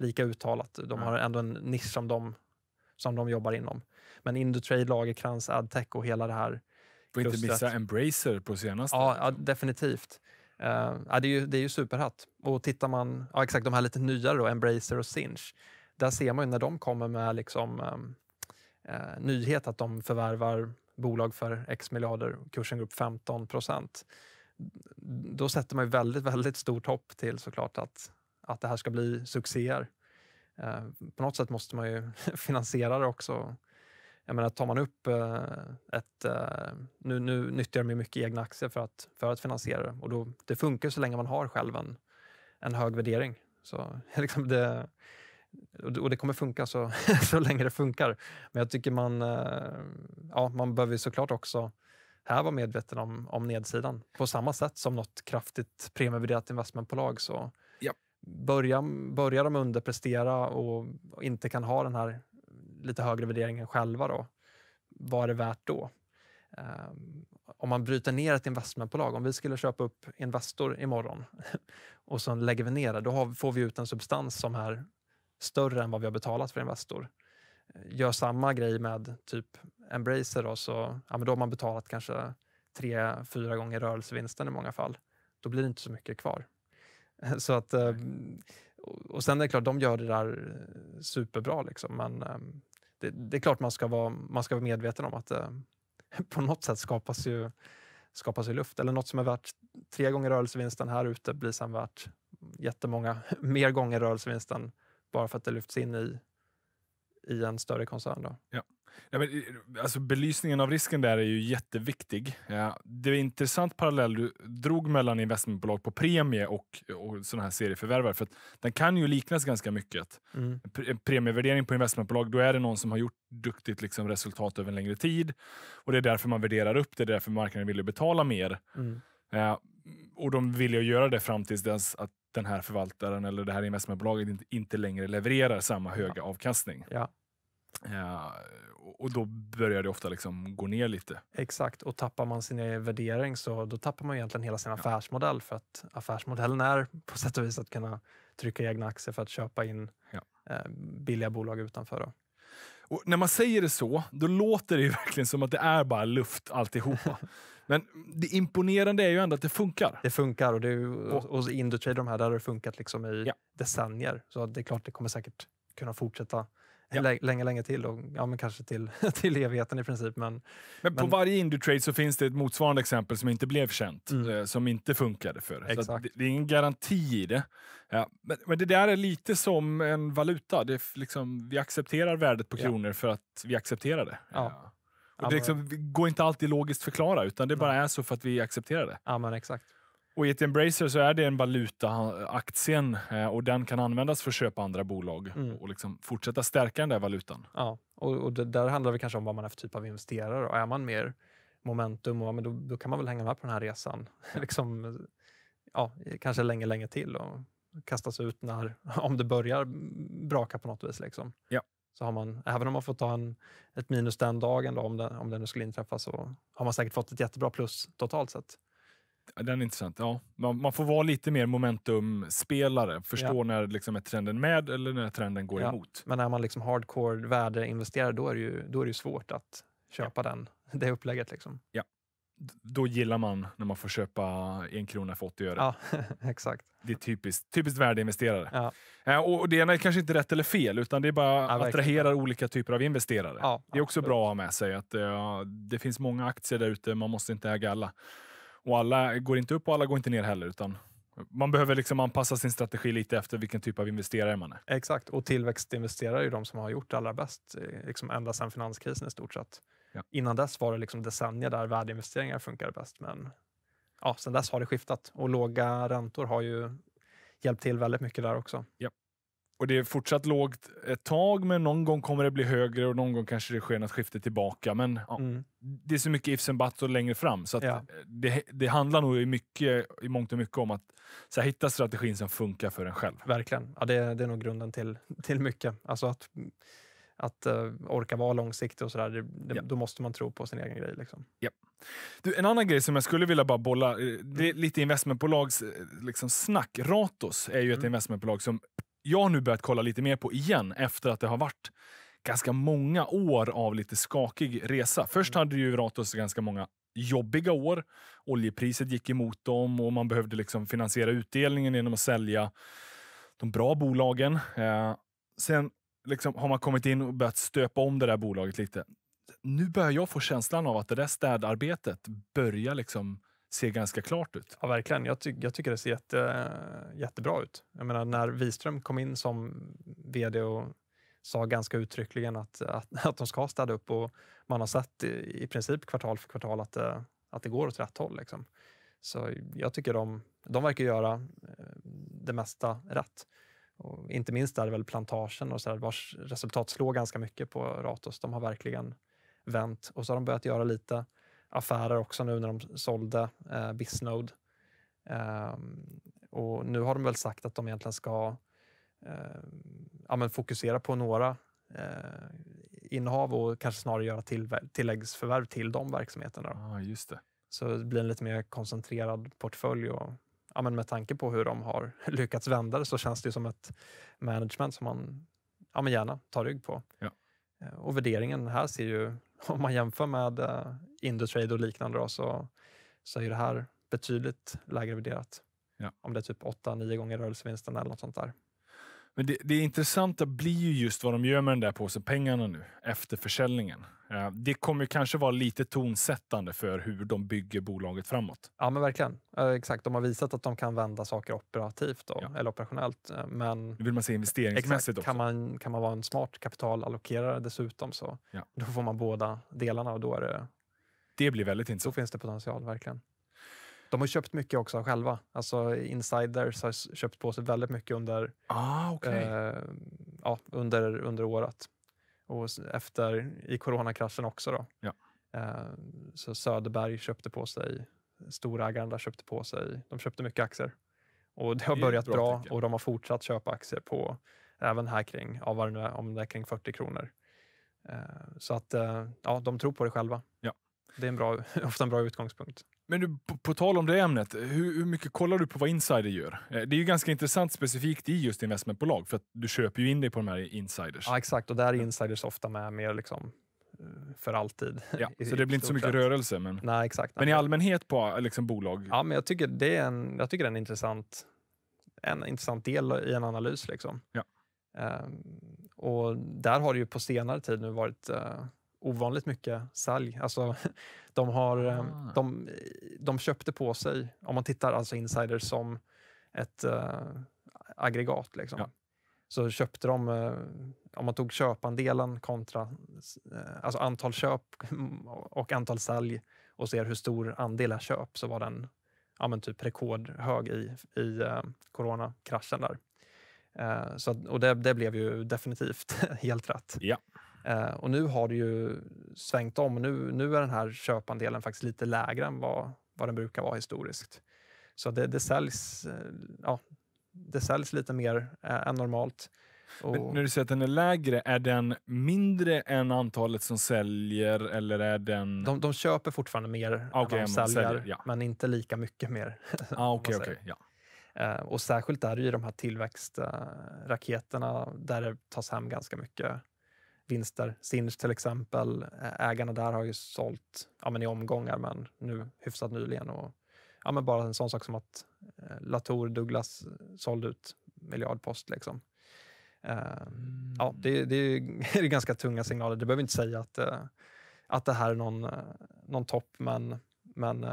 lika uttalat. De har ändå en nisch som de, som de jobbar inom. Men Indutrade, Lagerkrans, Adtech och hela det här Får inte missa Embracer på senaste. Ja, ja definitivt. Uh, ja, det, är ju, det är ju superhatt. Och tittar man, ja exakt de här lite nyare då, Embracer och Sinch. Där ser man ju när de kommer med liksom, um, uh, nyhet att de förvärvar bolag för x miljarder, kursen går upp 15 procent. Då sätter man ju väldigt, väldigt stort hopp till såklart att att det här ska bli succéer. Eh, på något sätt måste man ju finansiera det också. Jag menar, tar man upp eh, ett... Eh, nu, nu nyttjar de mycket egna aktier för att, för att finansiera det och då, det funkar så länge man har själv en, en hög värdering. Så, liksom det, och det kommer funka så, så länge det funkar. Men jag tycker man, ja, man behöver såklart också här vara medveten om, om nedsidan. På samma sätt som något kraftigt premievärderat investmentbolag så börjar, börjar de underprestera och, inte kan ha den här lite högre värderingen själva, då, vad är det värt då? Ehm, om man bryter ner ett investmentbolag, om vi skulle köpa upp Investor imorgon och sen lägger vi ner det, då får vi ut en substans som är större än vad vi har betalat för Investor. Eh, gör samma grej med typ Embracer, då, så, ja, men då har man betalat kanske tre, fyra gånger rörelsevinsten i många fall. Då blir det inte så mycket kvar. Så att, ehm, och sen är det klart, de gör det där eh, superbra. Liksom, men ehm, det, det, är klart man ska vara, man ska vara medveten om att ehm, på något sätt skapas ju, skapas ju luft. Eller något som är värt tre gånger rörelsevinsten här ute blir sen värt jättemånga mer gånger rörelsevinsten bara för att det lyfts in i, i en större koncern. Då. Ja. Ja, men, eh, alltså, belysningen av risken där är ju jätteviktig. Ja, det är intressant parallell du drog mellan investmentbolag på premie och, och sådana här serieförvärvare. För den kan ju liknas ganska mycket. Mm. Pre premievärdering på investmentbolag, då är det någon som har gjort duktigt liksom, resultat över en längre tid. Och Det är därför man värderar upp det, Det är därför marknaden vill betala mer. Mm. Ja, och de vill ju göra det fram tills dess att den här förvaltaren eller det här investmentbolaget inte, inte längre levererar samma höga avkastning. Ja. Eh, och då börjar det ofta liksom gå ner lite. Exakt, och tappar man sin värdering så då tappar man egentligen hela sin affärsmodell för att affärsmodellen är på sätt och vis att kunna trycka egna aktier för att köpa in ja. Eh, billiga bolag utanför. Då. Och när man säger det så, då låter det ju verkligen som att det är bara luft alltihopa. Men det imponerande är ju ändå att det funkar. Det funkar och, det är, och, och Indutrade de här, där har det funkat liksom i ja. decennier. Så det är klart, det kommer säkert kunna fortsätta ja. länge, länge till. Och, ja, men kanske till, till evigheten i princip. Men, men på men... varje Indutrade så finns det ett motsvarande exempel som inte blev känt, mm. Eh, som inte funkade för. Exakt. Så det, det, är ingen garanti i det. Ja. Men, men, det där är lite som en valuta. Det liksom, vi accepterar värdet på kronor ja. för att vi accepterar det. Ja. Och det liksom, går inte alltid logiskt förklara, utan det bara är så för att vi accepterar det. Ja, men exakt. Och i ett Embracer så är det en valuta, aktien, eh, och den kan användas för att köpa andra bolag mm. och liksom fortsätta stärka den där valutan. Ja, och, och där handlar det kanske om vad man är för typ av investerare. Och är man mer momentum, och, men då, då kan man väl hänga med på den här resan. liksom, ja, kanske länge, länge till och kastas ut när, om det börjar braka på något vis. Liksom. Ja. Så har man, även om man får ta en, ett minus den dagen, då, om, det, om det nu skulle inträffa, så har man säkert fått ett jättebra plus totalt sett. Den är intressant. Ja, man, man får vara lite mer momentumspelare. Förstå ja. när liksom är trenden med eller när trenden går ja. emot. Men när man liksom hardcore värdeinvesterar, då är det ju, då är det svårt att köpa ja. den, det upplägget. Liksom. Ja. Då gillar man när man får köpa en krona för 80 öre. Ja, exakt. Det är typiskt, typiskt värdeinvesterare. Ja. Eh, och det ena är kanske inte rätt eller fel, utan det är bara ja, attraherar olika typer av investerare. det är också bra att ha med sig att eh, det finns många aktier där ute, man måste inte äga alla. Och alla går inte upp och alla går inte ner heller. utan man behöver liksom anpassa sin strategi lite efter vilken typ av investerare man är. Exakt, och tillväxtinvesterare är ju de som har gjort det allra bäst eh, liksom ända sedan finanskrisen i stort sett. Ja. Innan dess var det liksom decennier där värdeinvesteringar funkade bäst, men ja, sedan dess har det skiftat och låga räntor har ju hjälpt till väldigt mycket där också. Ja och det är fortsatt lågt ett tag, men någon gång kommer det bli högre och någon gång kanske det sker något skifte tillbaka. Men ja, mm. det är så mycket ifs and buts och längre fram, så ja. det, det, handlar nog i, mycket, i mångt och mycket om att så här, hitta strategin som funkar för en själv. Verkligen. Ja, det, det är nog grunden till, till mycket. Alltså att, att uh, orka vara långsiktig och sådär, ja. då måste man tro på sin egen grej. Liksom. Ja. Du, en annan grej som jag skulle vilja bara bolla, eh, det är lite investmentbolags eh, liksom, snack. Ratos är ju ett mm. investmentbolag som jag har nu börjat kolla lite mer på igen efter att det har varit ganska många år av lite skakig resa. Först mm. hade ju Ratos ganska många jobbiga år. Oljepriset gick emot dem och man behövde liksom finansiera utdelningen genom att sälja de bra bolagen. Eh, sen liksom har man kommit in och börjat stöpa om det där bolaget lite. Nu börjar jag få känslan av att det där städarbetet börjar liksom ser ganska klart ut. Ja, verkligen. Jag, ty jag tycker det ser jätte, jättebra ut. Jag menar, när Wiström kom in som vd och sa ganska uttryckligen att, att, att de ska städa upp och man har sett i, i princip kvartal för kvartal att, eh, att det går åt rätt håll. Liksom. Så jag tycker de, de verkar göra eh, det mesta rätt. Och inte minst är det väl plantagen och så där, vars resultat slår ganska mycket på Ratos. De har verkligen vänt och så har de börjat göra lite affärer också nu när de sålde eh, Bisnode. Um, och nu har de väl sagt att de egentligen ska eh, ja, fokusera på några eh, innehav och kanske snarare göra till, tilläggsförvärv till de verksamheterna. Ah, just det. Så det blir en lite mer koncentrerad portfölj och ja, men med tanke på hur de har lyckats vända det så känns det som ett management som man ja, men gärna tar rygg på. Ja. Eh, och värderingen här ser ju, om man jämför med eh, Indutrade och liknande då, så, så är det här betydligt lägre värderat. Ja. Om det är typ 8-9 gånger rörelsevinsten eller något sånt där. Men det, det intressanta blir ju just vad de gör med den där påsen pengarna nu efter försäljningen. Eh, det kommer kanske vara lite tonsättande för hur de bygger bolaget framåt. Ja, men verkligen. Eh, exakt. De har visat att de kan vända saker operativt då, ja. eller operationellt. Eh, men nu vill man se investeringsmässigt exakt, också. Kan man, kan man vara en smart kapitalallokerare dessutom så ja. då får man båda delarna och då är det det blir väldigt intressant. Då finns det potential, verkligen. De har köpt mycket också själva. Alltså insiders har köpt på sig väldigt mycket under, ah, okay. eh, ja, under, under året. Och efter, i coronakraschen också då. Ja. Eh, så Söderberg köpte på sig, storägaren där köpte på sig, de köpte mycket aktier. Och det har det börjat bra, bra och de har fortsatt köpa aktier på, även här kring, ja, vad det nu är, om det är kring 40 kronor. Eh, så att, eh, ja, de tror på det själva. Ja det är en bra, ofta en bra utgångspunkt. Men du, på, på tal om det ämnet, hur, hur, mycket kollar du på vad insider gör? Eh, det är ju ganska intressant specifikt i just investmentbolag, för att du köper ju in dig på de här insiders. Ja, exakt. Och där är insiders ofta med mer liksom eh, för alltid. Ja, så det blir inte så mycket sätt. rörelse. Men, nej, exakt, nej. men i allmänhet på liksom, bolag? Ja, men jag tycker det är en, jag tycker det är en, intressant, en intressant del i en analys. Liksom. Ja. Um, och där har det ju på senare tid nu varit uh, ovanligt mycket sälj. Alltså, de, har, eh, ah. de, de köpte på sig, om man tittar alltså insiders som ett äh, aggregat, liksom. ja. så köpte de, äh, om man tog köpandelen kontra äh, alltså antal köp och antal sälj och ser hur stor andel är köp, så var den ja, men typ rekordhög i, i äh, coronakraschen där. Så, och det, det, blev ju definitivt helt rätt. Ja. Eh, och nu har det ju svängt om nu, nu är den här köpandelen faktiskt lite lägre än vad, vad den brukar vara historiskt. Så det, det säljs, eh, ja, det säljs lite mer eh, än normalt. Och... Men när du säger att den är lägre, är den mindre än antalet som säljer eller är den... De, de köper fortfarande mer okay, än ah, de säljer, säljer ja. men inte lika mycket mer. Ah, okay, okay, ja. Eh, och särskilt där i de här tillväxtraketerna där det tas hem ganska mycket vinster. Sinch till exempel, ägarna där har ju sålt ja, men i omgångar, men nu hyfsat nyligen. Och, ja, men bara en sån sak som att eh, Latour Douglas sålde ut miljardpost. Liksom. Eh, mm. ja, det, det är, det är ganska tunga signaler. Det behöver inte säga att, eh, att det här är någon, någon topp, men, men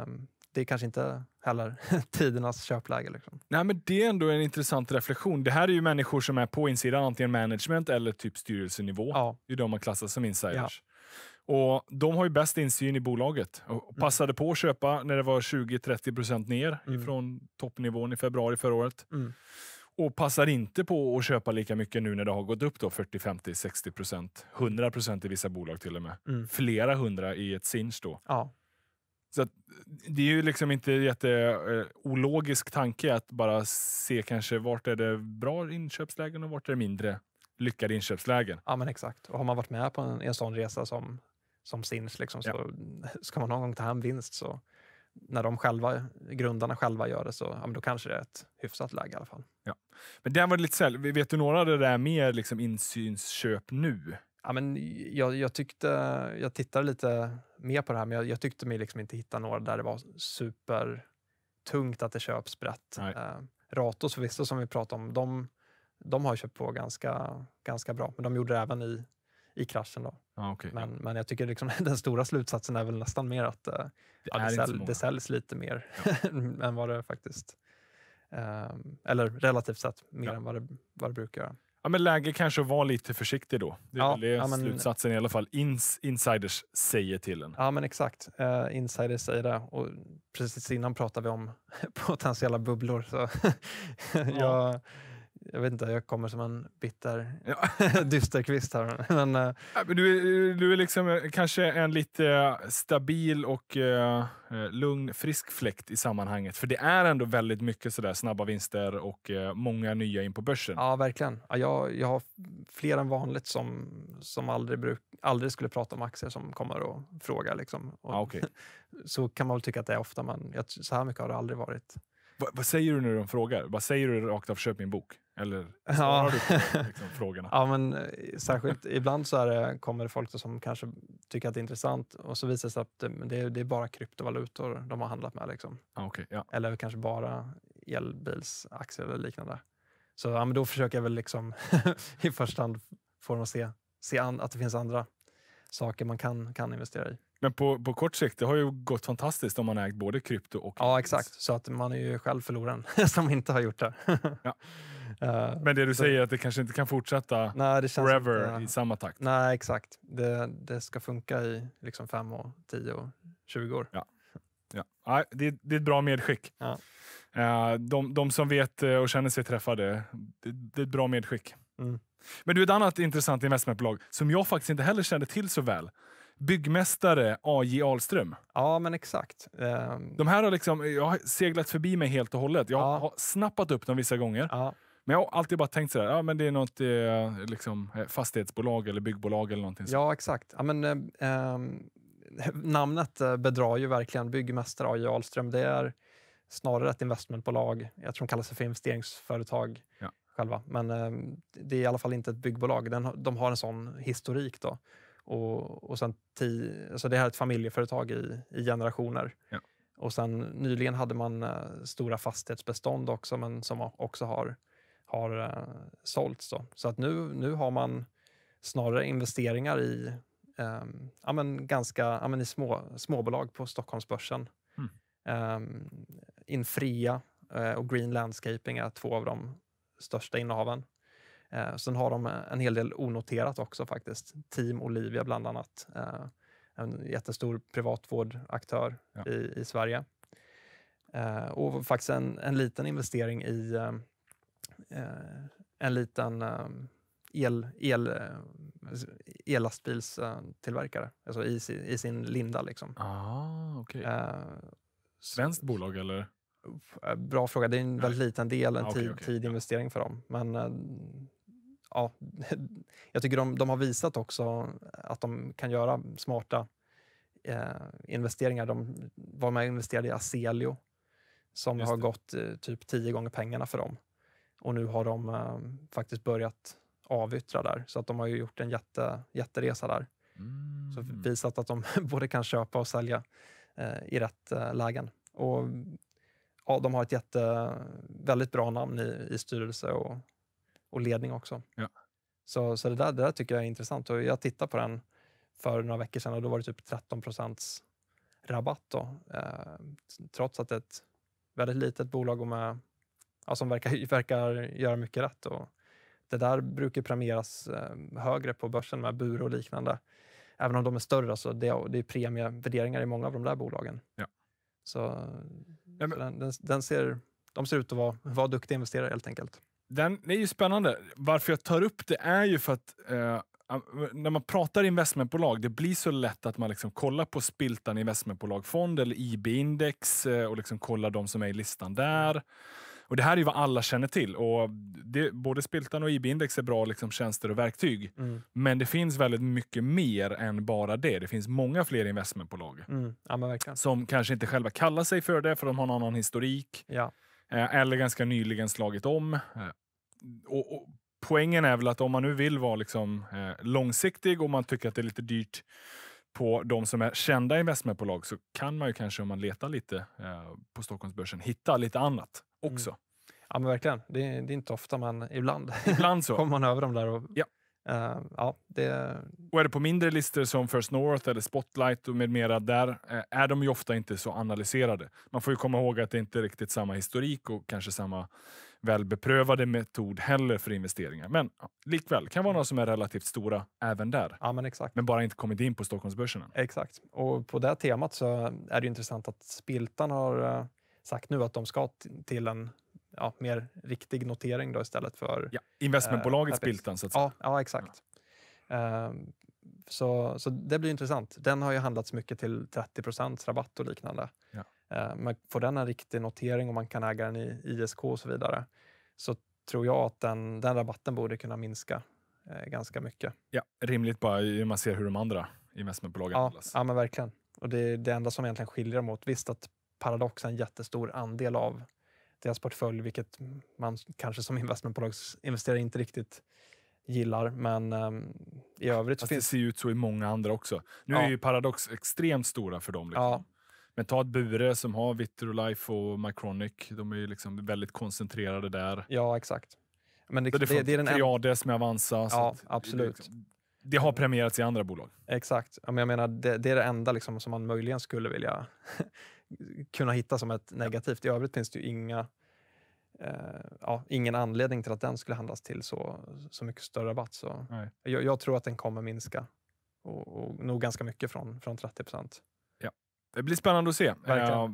det är kanske inte heller tidernas köpläge. Liksom. Nej, men det är ändå en intressant reflektion. Det här är ju människor som är på insidan, antingen management eller typ styrelsenivå. Ja. Det är de man klassar som insiders. Ja. Och De har ju bäst insyn i bolaget och mm. passade mm. på att köpa när det var 20-30 ner mm. från toppnivån i februari förra året. Mm. Och passar inte på att köpa lika mycket nu när det har gått upp 40, 50, 60 100 i vissa bolag till och med. Mm. Flera hundra i ett sinch då. Ja. Så att, det är ju liksom inte jätteologisk eh, tanke att bara se kanske vart är det bra inköpslägen och vart är det mindre lyckade inköpslägen. Ja, men exakt. Och har man varit med på en, en sån resa som, som Sinch, liksom, så ja. ska man någon gång ta hem vinst så när de själva, grundarna själva gör det så ja, då kanske det är ett hyfsat läge i alla fall. Ja. Men den var lite sälj. Vet du några av det där med liksom insynsköp nu? ja, men jag, jag, tyckte, jag tittade lite mer på det här, men jag, jag tyckte mig liksom inte hitta några där det var supertungt att det köps brett. Eh, Ratos förvisso, som vi pratade om, de, de har köpt på ganska, ganska bra, men de gjorde det även i, i kraschen. Då. Ah, okay. men, men jag tycker liksom, den stora slutsatsen är väl nästan mer att eh, det, ja, det, säl, det, säljs lite mer ja. än vad det faktiskt... Eh, eller relativt sett mer ja. än vad det, vad det brukar göra. Ja, men läge kanske att vara lite försiktig då. Det är ja, väl det ja, men, slutsatsen i alla fall ins, insiders säger till en. Ja, men exakt. Uh, insiders säger det. Och precis innan pratade vi om potentiella bubblor. Så ja. jag, jag vet inte, jag kommer som en bitter ja. dysterkvist här. Men, äh, du, du är liksom eh, kanske en lite eh, stabil och äh, lugn, frisk fläkt i sammanhanget. För det är ändå väldigt mycket sådär snabba vinster och äh, många nya in på börsen. Ja, verkligen. Ja, jag, jag har fler än vanligt som, som aldrig, bruk, aldrig skulle prata om aktier som kommer och frågar. Liksom. Och, ah, okay. så kan man väl tycka att det är ofta, men jag, så här mycket har det aldrig varit. vad säger du när de frågar? Vad säger du rakt av, köp min bok? Eller svarar ja. du på liksom, frågorna? Ja, men eh, särskilt ibland så det, kommer det folk som kanske tycker att det är intressant och så visar det sig att eh, det, det är bara kryptovalutor de har handlat med. Liksom. Ah, okay, ja. Eller kanske bara elbilsaktier eller liknande. Så ja, men då försöker jag väl liksom i första hand få dem att se, se an, att det finns andra saker man kan, kan investera i. Men på, på kort sikt, det har ju gått fantastiskt om man ägt både krypto och... Ja, exakt. Så att man är ju själv förloraren som inte har gjort det. ja. Eh, men det du så, säger är att det kanske inte kan fortsätta nej, forever inte, ja. i samma takt? Nej, exakt. Det, det ska funka i liksom fem och tio och tjugo år. Ja. Ja. Det, det är ett bra medskick. Ja. Eh, de, de, som vet eh, och känner sig träffade, det, det är ett bra medskick. Mm. Men du, ett annat intressant investmentbolag som jag faktiskt inte heller kände till så väl. Byggmästare AJ Ahlström. Ja, men exakt. Ehm. De här har liksom jag har seglat förbi mig helt och hållet. Jag ja. har snappat upp dem vissa gånger. Ja. Men jag har alltid bara tänkt sådär, ja, men det är något eh, liksom, eh, fastighetsbolag eller byggbolag eller någonting. Så. Ja, exakt. Ja, men, eh, ehm, namnet eh, bedrar ju verkligen. Byggmästare AJ Ahlström, det är snarare ett investmentbolag. Jag tror de kallar sig för investeringsföretag ja. själva. Men eh, det är i alla fall inte ett byggbolag. Den, de har en sån historik. då. Och, och sen ti, alltså det här är ett familjeföretag i, i generationer. Ja. Och sen nyligen hade man eh, stora fastighetsbestånd också, men som också har har eh, sålts. Då. Så att nu, nu har man snarare investeringar i, eh, ja, men ganska, ja, men i små, småbolag på Stockholmsbörsen. Mm. Ehm, eh, Infria och Green Landscaping är två av de största innehaven. Eh, sen har de eh, en hel del onoterat också faktiskt. Team Olivia bland annat. Eh, en jättestor privatvårdaktör ja. i, i Sverige. Eh, och faktiskt en, en liten investering i eh, Eh, en liten eh, el, el, ellastbilstillverkare eh, alltså i, sin, i sin linda. Liksom. Ah, okay. Svenskt bolag eller? Bra fråga. Det är en väldigt liten del, en ah, okay, okay. tidig investering för dem. Men ja, jag tycker de, de har visat också att de kan göra smarta eh, investeringar. De var med och investerade i Aselio som yes, har det. gått eh, typ tio gånger pengarna för dem. Och nu har de eh, faktiskt börjat avyttra där, så att de har ju gjort en jätte, jätteresa där. Mm. Så visat att de både kan köpa och sälja eh, i rätt eh, lägen. Och ja, de har ett jätte, väldigt bra namn i, i styrelse och, och ledning också. Ja. Så, så det, där, det där tycker jag är intressant. Och jag tittade på den för några veckor sedan och då var det typ 13 procents rabatt. Då, eh, trots att det är ett väldigt litet bolag och med ja, som verkar, verkar göra mycket rätt. Och det där brukar premieras eh, högre på börsen med Bure och liknande. Även om de är större, så alltså, det, är, det är premievärderingar i många av de där bolagen. Ja. Så, ja, men, så den, den, den, ser, de ser ut att vara, vara duktiga investerare helt enkelt. Den det är ju spännande. Varför jag tar upp det är ju för att eh, när man pratar investmentbolag, det blir så lätt att man liksom kollar på Spiltan investmentbolagfond eller IB-index eh, och liksom kollar de som är i listan där. Mm. Och Det här är vad alla känner till. Och det, både Spiltan och IB-index är bra liksom, tjänster och verktyg. Mm. Men det finns väldigt mycket mer än bara det. Det finns många fler investmentbolag. Mm. Ja, som kanske inte själva kallar sig för det, för de har en annan historik. Ja. Eh, eller ganska nyligen slagit om. Eh, och, och, poängen är väl att om man nu vill vara liksom, eh, långsiktig och man tycker att det är lite dyrt på de som är kända investmentbolag så kan man ju kanske om man letar lite eh, på Stockholmsbörsen hitta lite annat också. Mm. Ja, men verkligen. Det är, det är, inte ofta, men ibland, ibland så. kommer man över dem där. Och, ja. Uh, ja, det... Och är det på mindre listor som First North eller Spotlight och med mera, där eh, är de ju ofta inte så analyserade. Man får ju komma ihåg att det inte är riktigt samma historik och kanske samma välbeprövade metod heller för investeringar. Men ja, likväl, kan vara några som är relativt stora även där. Ja, men, exakt. men bara inte kommit in på Stockholmsbörsen än. Exakt. Och på det temat så är det intressant att Spiltan har uh sagt nu att de ska till en ja, mer riktig notering då istället för... Ja, investmentbolagets eh, Biltan, så att säga. Ja, ja exakt. Ja. Ehm, uh, så, så det blir intressant. Den har ju handlats mycket till 30 rabatt och liknande. Ja. Uh, men får den en riktig notering och man kan äga den i ISK och så vidare, så tror jag att den, den rabatten borde kunna minska uh, ganska mycket. Ja, rimligt bara hur man ser hur de andra investmentbolagen ja, handlas. Ja, men verkligen. Och det är det enda som egentligen skiljer dem åt. Visst att Paradox en jättestor andel av deras portfölj, vilket man kanske som investmentbolagsinvesterare inte riktigt gillar. Men um, i övrigt... Fast finns... det ser ut så i många andra också. Nu ja. är ju Paradox extremt stora för dem. Liksom. Ja. Men ta ett Bure som har Vitrolife och Micronic. De är ju liksom väldigt koncentrerade där. Ja, exakt. Men det, det, det, det är den Triades med Avanza. Ja, absolut. Det, har premierats i andra bolag. Exakt. Men jag menar, det, är det enda liksom som man möjligen skulle vilja kunna hitta som ett negativt. I övrigt finns det ju inga, eh, ja, ingen anledning till att den skulle handlas till så, så mycket större rabatt. Så jag, jag, tror att den kommer minska och, och nog ganska mycket från, från 30 procent. Ja. Det blir spännande att se. Verkligen. Eh,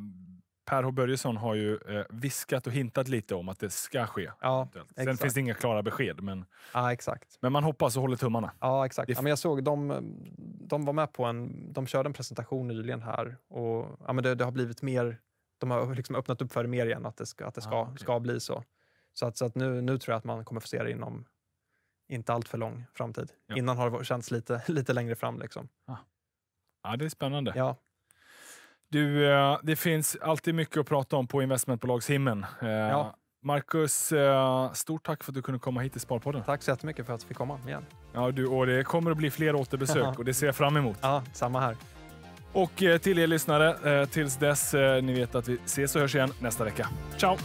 Per H Börjesson har ju eh, viskat och hintat lite om att det ska ske. Ja, Sen exakt. finns det inga klara besked, men, ja, exakt. men man hoppas och håller tummarna. Ja, exakt. Ja, men jag såg de, de var med på en... De körde en presentation nyligen här och ja, men det, det har blivit mer... De har liksom öppnat upp för det mer igen, att det ska, att det ah, ska, ah, okay. ska bli så. Så, att, så att nu, nu tror jag att man kommer få se det inom inte allt för lång framtid. Ja. Innan har det känts lite, lite längre fram. Liksom. Ah. Ja, det är spännande. Ja. Du, eh, det finns alltid mycket att prata om på investmentbolagshimlen. Eh, ja. Marcus, eh, stort tack för att du kunde komma hit till Sparpodden. Tack så jättemycket för att jag fick komma igen. Ja, du, och det kommer att bli fler återbesök och det ser jag fram emot. Ja, samma här. Och till er lyssnare, tills dess ni vet att vi ses och hörs igen nästa vecka. Ciao!